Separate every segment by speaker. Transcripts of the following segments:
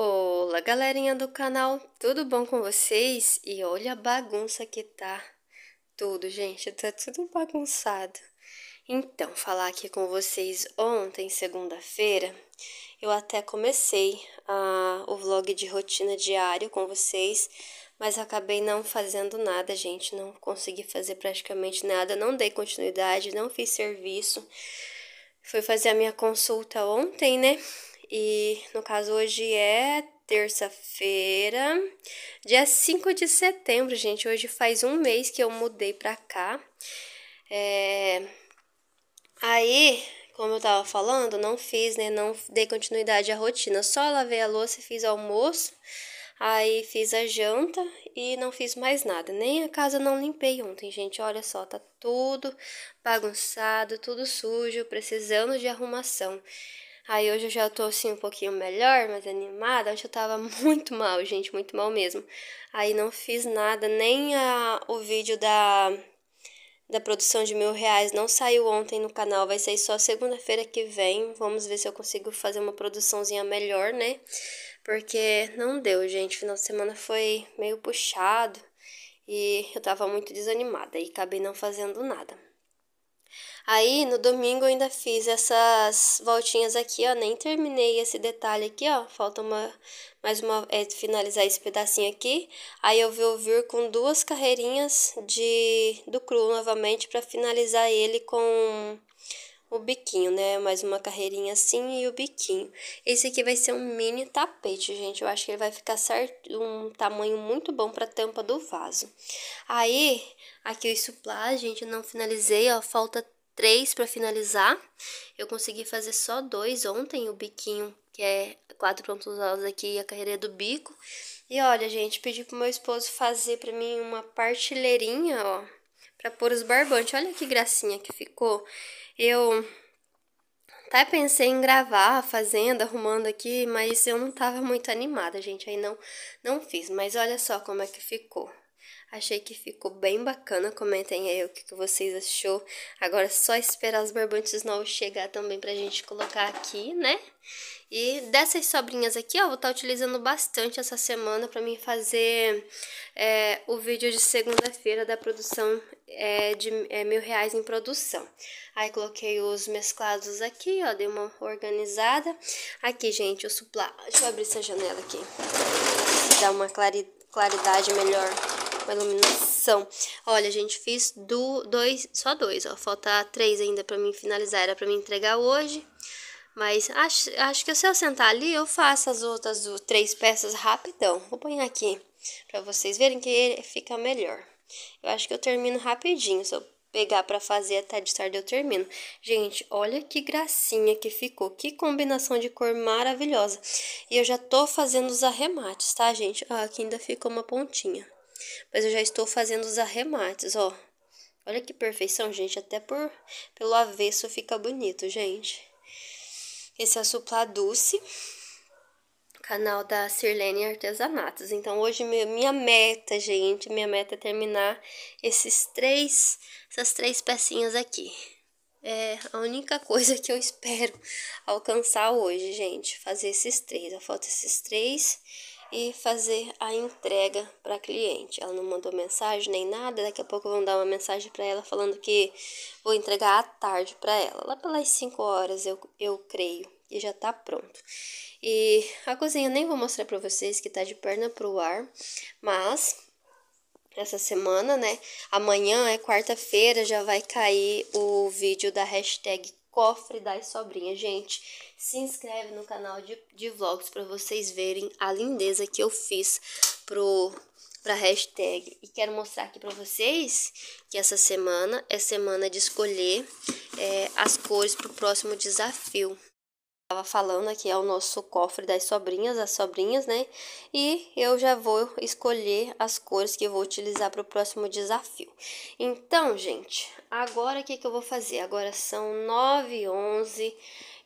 Speaker 1: Olá, galerinha do canal, tudo bom com vocês? E olha a bagunça que tá tudo, gente, tá tudo bagunçado. Então, falar aqui com vocês ontem, segunda-feira, eu até comecei ah, o vlog de rotina diário com vocês, mas acabei não fazendo nada, gente, não consegui fazer praticamente nada, não dei continuidade, não fiz serviço. Fui fazer a minha consulta ontem, né? E no caso hoje é terça-feira, dia 5 de setembro, gente. Hoje faz um mês que eu mudei pra cá. É... Aí, como eu tava falando, não fiz, né? Não dei continuidade à rotina. Só lavei a louça, fiz almoço, aí fiz a janta e não fiz mais nada. Nem a casa não limpei ontem, gente. Olha só, tá tudo bagunçado, tudo sujo, precisando de arrumação. Aí hoje eu já tô assim um pouquinho melhor, mais animada. Antes eu tava muito mal, gente, muito mal mesmo. Aí não fiz nada, nem a, o vídeo da, da produção de mil reais não saiu ontem no canal, vai sair só segunda-feira que vem. Vamos ver se eu consigo fazer uma produçãozinha melhor, né? Porque não deu, gente. Final de semana foi meio puxado e eu tava muito desanimada e acabei não fazendo nada. Aí no domingo eu ainda fiz essas voltinhas aqui, ó. Nem terminei esse detalhe aqui, ó. Falta uma, mais uma, é, finalizar esse pedacinho aqui. Aí eu vou vir com duas carreirinhas de, do cru novamente para finalizar ele com o biquinho, né? Mais uma carreirinha assim e o biquinho. Esse aqui vai ser um mini tapete, gente. Eu acho que ele vai ficar certo, um tamanho muito bom para tampa do vaso. Aí, aqui o suplá, gente, eu não finalizei, ó. Falta três para finalizar. Eu consegui fazer só dois ontem, o biquinho, que é quatro pontos altos aqui e a carreira do bico. E olha, gente, pedi pro meu esposo fazer para mim uma partilheirinha, ó, para pôr os barbantes. Olha que gracinha que ficou. Eu até pensei em gravar fazendo, arrumando aqui, mas eu não tava muito animada, gente. Aí não não fiz, mas olha só como é que ficou. Achei que ficou bem bacana. Comentem aí o que, vocês achou. Agora é só esperar os barbantes novos chegar também pra gente colocar aqui, né? E dessas sobrinhas aqui, ó, vou estar tá utilizando bastante essa semana para mim fazer é, o vídeo de segunda-feira da produção é, de é, mil reais em produção. Aí coloquei os mesclados aqui, ó, dei uma organizada. Aqui, gente, o suplá... Deixa eu abrir essa janela aqui, dar uma claridade melhor iluminação. Olha, gente, fiz do, dois, só dois, ó. Falta três ainda pra mim finalizar. Era pra me entregar hoje. Mas acho, acho que se eu sentar ali, eu faço as outras do, três peças rapidão. Vou pôr aqui pra vocês verem que fica melhor. Eu acho que eu termino rapidinho. Se eu pegar pra fazer até de tarde, eu termino. Gente, olha que gracinha que ficou. Que combinação de cor maravilhosa. E eu já tô fazendo os arremates, tá, gente? Ó, aqui ainda ficou uma pontinha. Mas eu já estou fazendo os arremates, ó. Olha que perfeição, gente. Até por pelo avesso fica bonito, gente. Esse é a Supla Dulce, canal da Sirlene Artesanatos. Então, hoje, minha meta, gente, minha meta é terminar esses três, essas três pecinhas aqui. É a única coisa que eu espero alcançar hoje, gente. Fazer esses três. Ó, falta esses três e fazer a entrega para a cliente. Ela não mandou mensagem nem nada, daqui a pouco vão dar uma mensagem para ela falando que vou entregar à tarde para ela, lá pelas 5 horas, eu, eu creio, e já está pronto. E a cozinha nem vou mostrar para vocês que está de perna pro ar, mas essa semana, né? Amanhã é quarta-feira, já vai cair o vídeo da hashtag cofre das sobrinhas. Gente, se inscreve no canal de, de vlogs para vocês verem a lindeza que eu fiz pro pra hashtag. E quero mostrar aqui para vocês que essa semana é semana de escolher é, as cores pro próximo desafio estava falando aqui é o nosso cofre das sobrinhas, as sobrinhas, né? E eu já vou escolher as cores que eu vou utilizar para o próximo desafio. Então, gente, agora o que, que eu vou fazer? Agora são 9 h 11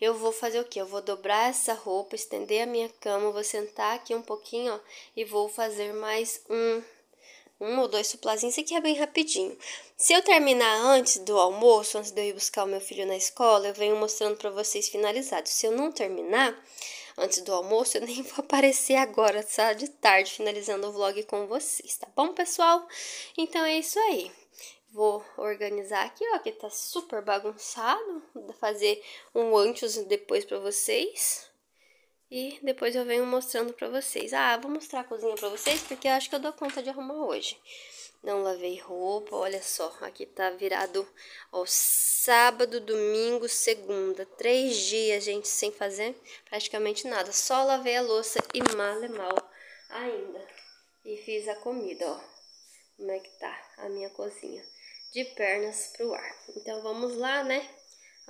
Speaker 1: eu vou fazer o que? Eu vou dobrar essa roupa, estender a minha cama, vou sentar aqui um pouquinho, ó, e vou fazer mais um um ou dois suplazinhos, isso aqui é bem rapidinho. Se eu terminar antes do almoço, antes de eu ir buscar o meu filho na escola, eu venho mostrando para vocês finalizado. Se eu não terminar antes do almoço, eu nem vou aparecer agora, só de tarde, finalizando o vlog com vocês, tá bom, pessoal? Então é isso aí. Vou organizar aqui, ó, que tá super bagunçado. Vou fazer um antes e depois para vocês. E depois eu venho mostrando pra vocês. Ah, vou mostrar a cozinha pra vocês porque eu acho que eu dou conta de arrumar hoje. Não lavei roupa, olha só. Aqui tá virado, ó, sábado, domingo, segunda. Três dias, gente, sem fazer praticamente nada. Só lavei a louça e mal é mal ainda. E fiz a comida, ó. Como é que tá a minha cozinha. De pernas pro ar. Então, vamos lá, né?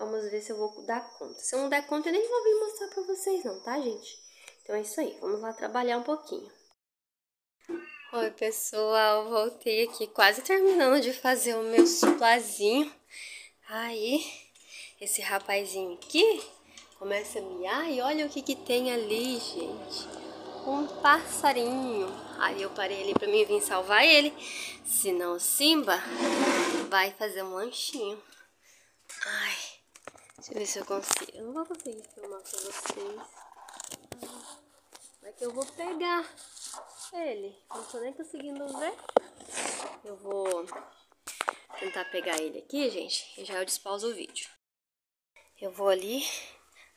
Speaker 1: Vamos ver se eu vou dar conta. Se eu não der conta, eu nem vou vir mostrar pra vocês não, tá, gente? Então é isso aí, vamos lá trabalhar um pouquinho. Oi, pessoal, voltei aqui quase terminando de fazer o meu suplazinho. Aí, esse rapazinho aqui começa a miar e olha o que que tem ali, gente. Um passarinho. Aí eu parei ali pra mim vir salvar ele, senão o Simba vai fazer um lanchinho. Ai... Deixa eu ver se eu consigo. Eu não vou conseguir filmar pra vocês. Vai que eu vou pegar ele. Não tô nem conseguindo ver. Eu vou tentar pegar ele aqui, gente. E já eu despauso o vídeo. Eu vou ali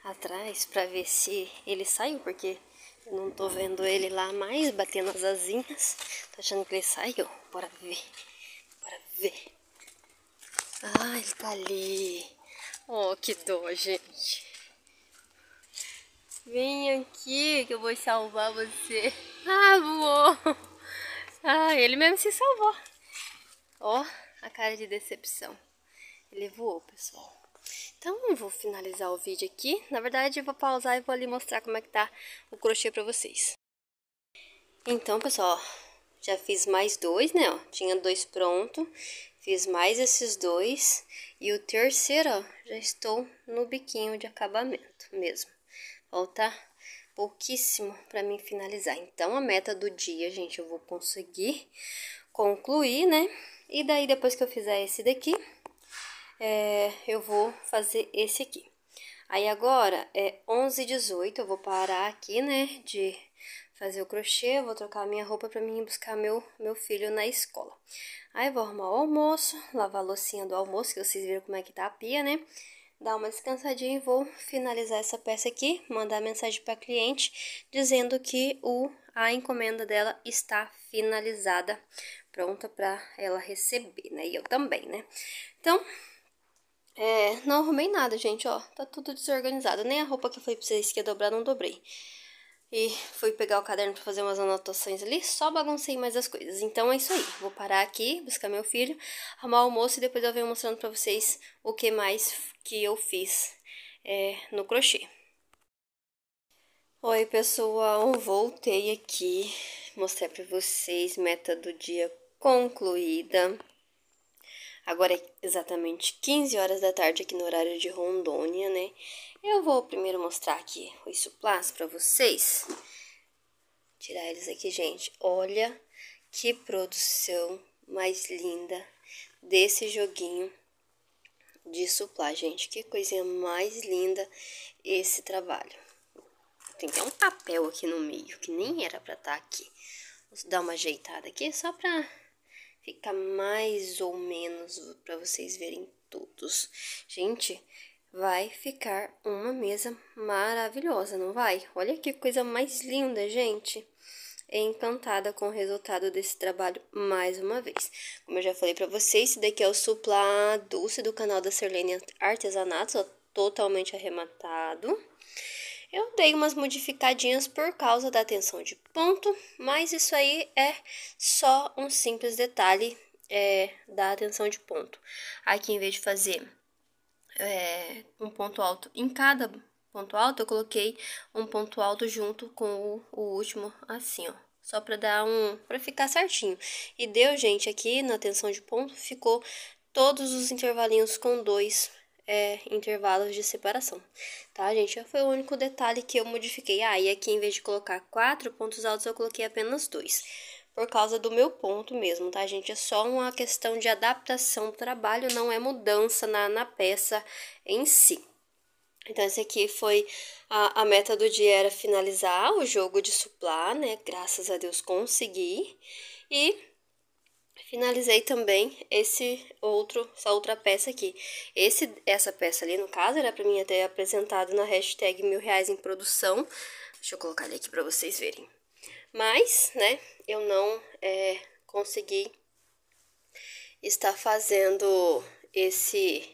Speaker 1: atrás pra ver se ele saiu, porque eu não tô vendo ele lá mais, batendo as asinhas. Tô achando que ele saiu. Bora ver. Bora ver. Ah, ele tá ali. Oh, que dó, gente. Vem aqui que eu vou salvar você. Ah, voou. Ah, ele mesmo se salvou. Ó, oh, a cara de decepção. Ele voou, pessoal. Então, vou finalizar o vídeo aqui. Na verdade, eu vou pausar e vou ali mostrar como é que tá o crochê pra vocês. Então, pessoal, já fiz mais dois, né? Ó, tinha dois pronto. Fiz mais esses dois e o terceiro, ó, já estou no biquinho de acabamento mesmo. Falta pouquíssimo para mim finalizar. Então, a meta do dia, gente, eu vou conseguir concluir, né? E daí, depois que eu fizer esse daqui, é, eu vou fazer esse aqui. Aí agora é 11h18, eu vou parar aqui, né, de fazer o crochê, vou trocar minha roupa para mim buscar meu, meu filho na escola. Aí vou arrumar o almoço, lavar a loucinha do almoço, que vocês viram como é que tá a pia, né? Dar uma descansadinha e vou finalizar essa peça aqui, mandar mensagem para cliente dizendo que o a encomenda dela está finalizada, pronta para ela receber, né? E eu também, né? Então, é, não arrumei nada, gente, ó. Tá tudo desorganizado. Nem a roupa que eu falei pra vocês que ia dobrar, não dobrei. E fui pegar o caderno pra fazer umas anotações ali, só baguncei mais as coisas. Então é isso aí. Vou parar aqui, buscar meu filho, arrumar o almoço e depois eu venho mostrando pra vocês o que mais que eu fiz é, no crochê. Oi, pessoal. Voltei aqui mostrar pra vocês meta do dia concluída. Agora é exatamente 15 horas da tarde aqui no horário de Rondônia, né? Eu vou primeiro mostrar aqui os suplás para vocês. Tirar eles aqui, gente. Olha que produção mais linda desse joguinho de suplá, gente. Que coisinha mais linda esse trabalho. Tem até um papel aqui no meio, que nem era para estar tá aqui. Vou dar uma ajeitada aqui só para Fica mais ou menos para vocês verem todos. Gente, vai ficar uma mesa maravilhosa, não vai? Olha que coisa mais linda, gente. Encantada com o resultado desse trabalho mais uma vez. Como eu já falei para vocês, esse daqui é o suplá doce do canal da Serlene Artesanatos, totalmente arrematado. Eu dei umas modificadinhas por causa da tensão de ponto, mas isso aí é só um simples detalhe é, da tensão de ponto. Aqui, em vez de fazer é, um ponto alto em cada ponto alto, eu coloquei um ponto alto junto com o, o último, assim, ó. Só para dar um. para ficar certinho. E deu, gente, aqui na tensão de ponto, ficou todos os intervalinhos com dois é, intervalos de separação, tá, gente? Foi o único detalhe que eu modifiquei. Ah, e aqui em vez de colocar quatro pontos altos, eu coloquei apenas dois, por causa do meu ponto mesmo, tá, gente? É só uma questão de adaptação do trabalho, não é mudança na, na peça em si. Então, esse aqui foi a, a meta do dia era finalizar o jogo de suplá, né? Graças a Deus consegui. E Finalizei também esse outro, essa outra peça aqui. Esse, essa peça ali, no caso, era para mim até apresentado na hashtag mil reais em produção. Deixa eu colocar ali aqui para vocês verem. Mas, né, eu não é, consegui estar fazendo esse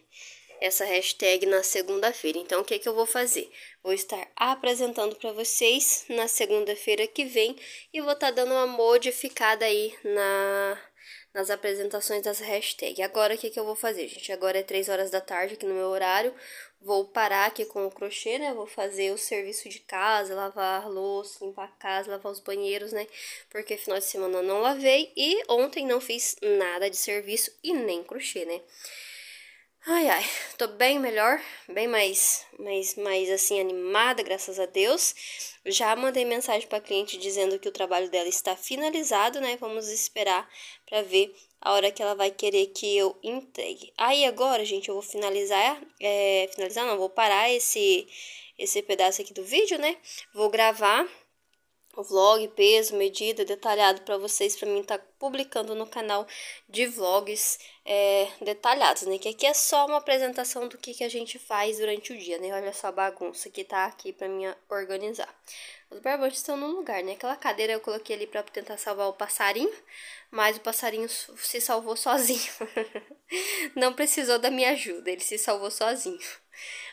Speaker 1: essa hashtag na segunda-feira. Então, o que, é que eu vou fazer? Vou estar apresentando para vocês na segunda-feira que vem e vou estar tá dando uma modificada aí na nas apresentações das hashtags. Agora o que, que eu vou fazer, gente? Agora é 3 horas da tarde aqui no meu horário. Vou parar aqui com o crochê, né? Vou fazer o serviço de casa, lavar louça, limpar a casa, lavar os banheiros, né? Porque final de semana eu não lavei e ontem não fiz nada de serviço e nem crochê, né? Ai, ai, tô bem melhor, bem mais, mais, mais assim animada, graças a Deus. Já mandei mensagem para cliente dizendo que o trabalho dela está finalizado, né? Vamos esperar para ver a hora que ela vai querer que eu entregue. Aí agora, gente, eu vou finalizar, é, finalizar não, vou parar esse esse pedaço aqui do vídeo, né? Vou gravar o vlog, peso, medida, detalhado para vocês, para mim estar tá publicando no canal de vlogs é, detalhados, né? Que aqui é só uma apresentação do que, que a gente faz durante o dia, né? Olha só a bagunça que tá aqui para mim organizar. Os barbantes estão num lugar, né? Aquela cadeira eu coloquei ali para tentar salvar o passarinho, mas o passarinho se salvou sozinho. Não precisou da minha ajuda, ele se salvou sozinho.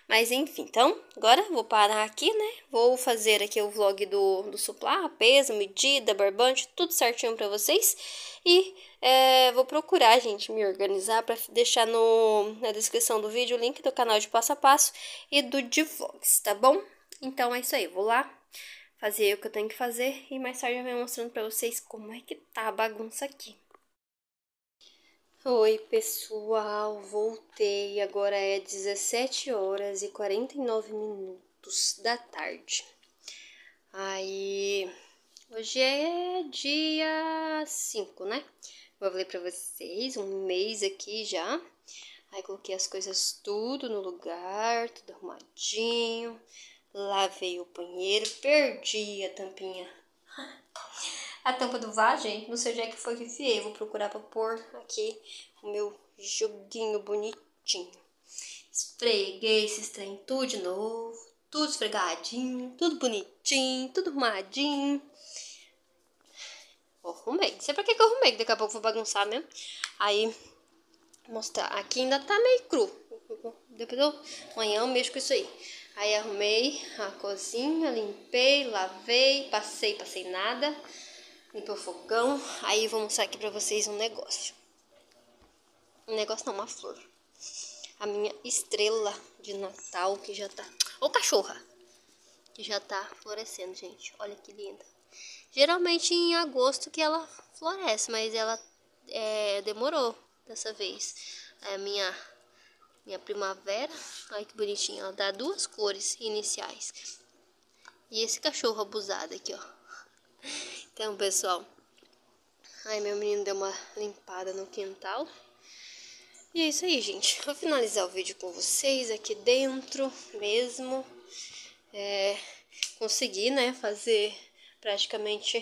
Speaker 1: Mas enfim, então, agora vou parar aqui, né? Vou fazer aqui o vlog do, do suplá, peso, medida, barbante, tudo certinho para vocês. E é, vou procurar, gente, me organizar para deixar no, na descrição do vídeo o link do canal de passo a passo e do de vlogs, tá bom? Então é isso aí, vou lá fazer o que eu tenho que fazer e mais tarde eu venho mostrando para vocês como é que tá a bagunça aqui. Oi, pessoal, voltei. Agora é 17 horas e 49 minutos da tarde. Aí, hoje é dia 5, né? Vou falei pra vocês, um mês aqui já. Aí, coloquei as coisas tudo no lugar, tudo arrumadinho. Lavei o banheiro, perdi a tampinha a tampa do vaso, Não sei onde é que foi que enfiei. Vou procurar pra pôr aqui o meu joguinho bonitinho. Esfreguei esse trem tudo de novo. Tudo esfregadinho, tudo bonitinho, tudo arrumadinho. arrumei. Não sei pra que, que eu arrumei, que daqui a pouco vou bagunçar mesmo. Aí, mostrar. Aqui ainda tá meio cru. Depois eu, amanhã eu mexo com isso aí. Aí arrumei a cozinha, limpei, lavei, passei, passei nada limpei o fogão. Aí vou mostrar aqui pra vocês um negócio. Um negócio não, uma flor. A minha estrela de Natal que já tá... Ô cachorra! Que já tá florescendo, gente. Olha que linda. Geralmente em agosto que ela floresce, mas ela é, demorou dessa vez. É a minha, minha primavera. Olha que bonitinha. Ela dá duas cores iniciais. E esse cachorro abusado aqui, ó. Então, pessoal, aí meu menino deu uma limpada no quintal. E é isso aí, gente. Vou finalizar o vídeo com vocês aqui dentro mesmo. É, consegui, né, fazer praticamente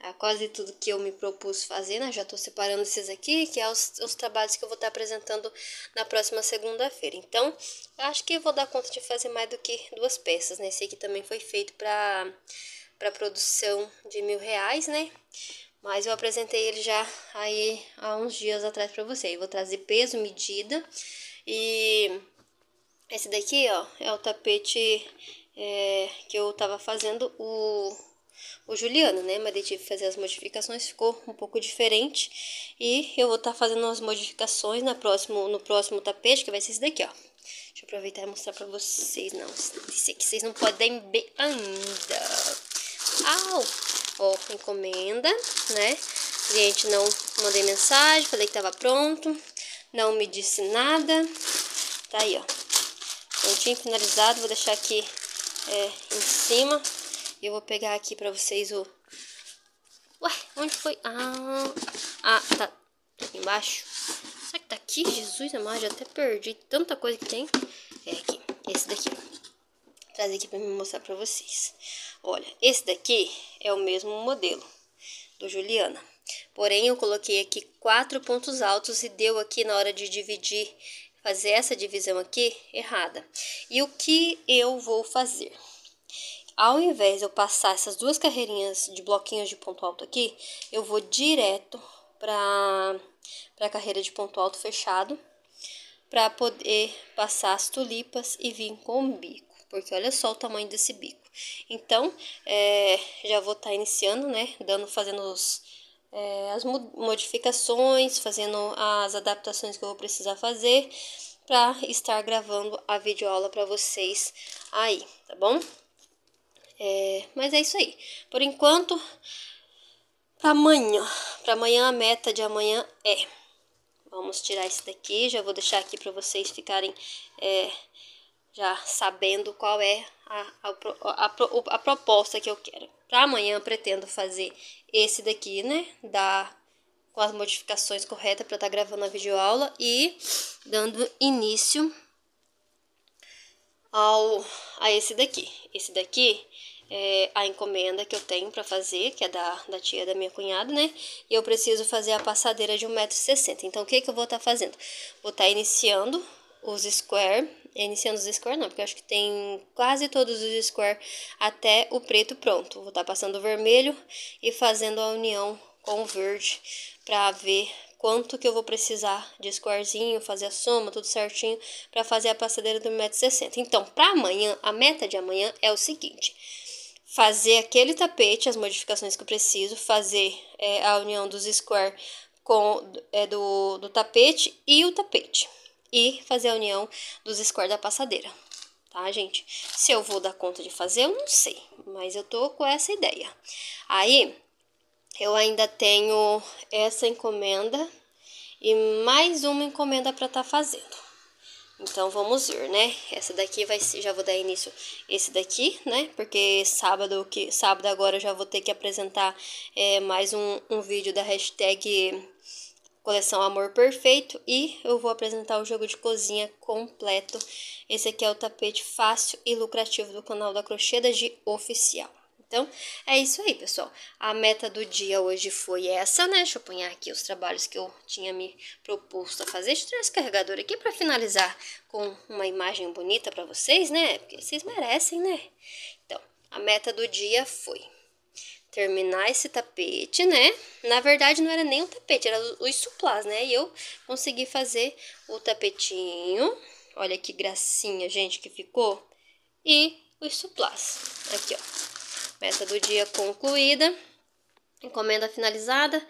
Speaker 1: é, quase tudo que eu me propus fazer, né? Já tô separando esses aqui, que é os, os trabalhos que eu vou estar tá apresentando na próxima segunda-feira. Então, acho que vou dar conta de fazer mais do que duas peças, né? Esse aqui também foi feito para para produção de mil reais, né? Mas eu apresentei ele já aí há uns dias atrás para vocês. Vou trazer peso, medida e esse daqui, ó, é o tapete é, que eu tava fazendo o, o Juliano, né? Mas eu tive que fazer as modificações, ficou um pouco diferente. E eu vou estar tá fazendo as modificações na próximo, no próximo tapete, que vai ser esse daqui, ó. Deixa eu aproveitar e mostrar pra vocês. Não, esse aqui vocês não podem ver ainda. Au! Ó, encomenda, né? Cliente não mandei mensagem, falei que tava pronto, não me disse nada. Tá aí, ó. Prontinho, finalizado. Vou deixar aqui é, em cima. E eu vou pegar aqui pra vocês o... Ué, onde foi? Ah, ah tá aqui embaixo. Será que tá aqui? Jesus amado, já até perdi tanta coisa que tem. É aqui, esse daqui. Vou trazer aqui pra mostrar pra vocês. Olha, esse daqui é o mesmo modelo do Juliana. Porém, eu coloquei aqui quatro pontos altos e deu aqui na hora de dividir, fazer essa divisão aqui errada. E o que eu vou fazer? Ao invés de eu passar essas duas carreirinhas de bloquinhos de ponto alto aqui, eu vou direto para a carreira de ponto alto fechado para poder passar as tulipas e vir com o bico, porque olha só o tamanho desse bico. Então, é, já vou estar tá iniciando, né? Dando, fazendo os, é, as modificações, fazendo as adaptações que eu vou precisar fazer para estar gravando a videoaula para vocês aí, tá bom? É, mas é isso aí. Por enquanto, para amanhã, para amanhã a meta de amanhã é Vamos tirar esse daqui, já vou deixar aqui para vocês ficarem é, já sabendo qual é a, a, a, a proposta que eu quero. Para amanhã pretendo fazer esse daqui, né? Da, com as modificações corretas para estar tá gravando a videoaula e dando início ao a esse daqui. Esse daqui é a encomenda que eu tenho para fazer, que é da, da tia da minha cunhada, né? E eu preciso fazer a passadeira de 1,60m. Então, o que, que eu vou estar tá fazendo? Vou estar tá iniciando os square é, iniciando os squares não, porque eu acho que tem quase todos os squares até o preto pronto. Vou estar tá passando o vermelho e fazendo a união com o verde para ver quanto que eu vou precisar de squarezinho, fazer a soma, tudo certinho para fazer a passadeira do 1,60m. Então, para amanhã, a meta de amanhã é o seguinte: fazer aquele tapete, as modificações que eu preciso, fazer é, a união dos squares com é, do, do tapete e o tapete e fazer a união dos squares da passadeira, tá, gente? Se eu vou dar conta de fazer, eu não sei, mas eu tô com essa ideia. Aí, eu ainda tenho essa encomenda e mais uma encomenda para estar tá fazendo. Então vamos ver, né? Essa daqui vai ser, já vou dar início esse daqui, né? Porque sábado que sábado agora eu já vou ter que apresentar é, mais um, um vídeo da hashtag coleção Amor Perfeito e eu vou apresentar o jogo de cozinha completo. Esse aqui é o tapete fácil e lucrativo do canal da Crocheda de Oficial. Então, é isso aí, pessoal. A meta do dia hoje foi essa, né? Deixa eu apanhar aqui os trabalhos que eu tinha me proposto a fazer. Deixa eu tirar esse carregador aqui para finalizar com uma imagem bonita para vocês, né? Porque vocês merecem, né? Então, a meta do dia foi terminar esse tapete, né? Na verdade, não era nem um tapete, era os suplás, né? E eu consegui fazer o tapetinho. Olha que gracinha, gente, que ficou. E os suplás. Aqui, ó. Meta do dia concluída. Encomenda finalizada.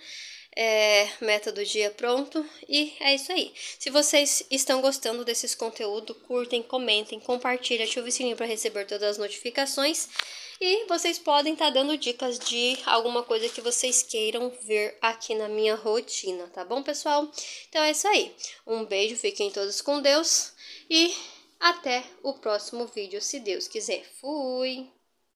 Speaker 1: É, meta do dia pronto. E é isso aí. Se vocês estão gostando desses conteúdos, curtem, comentem, compartilhem. Ative o sininho para receber todas as notificações. E vocês podem estar tá dando dicas de alguma coisa que vocês queiram ver aqui na minha rotina, tá bom, pessoal? Então é isso aí. Um beijo, fiquem todos com Deus e até o próximo vídeo, se Deus quiser. Fui!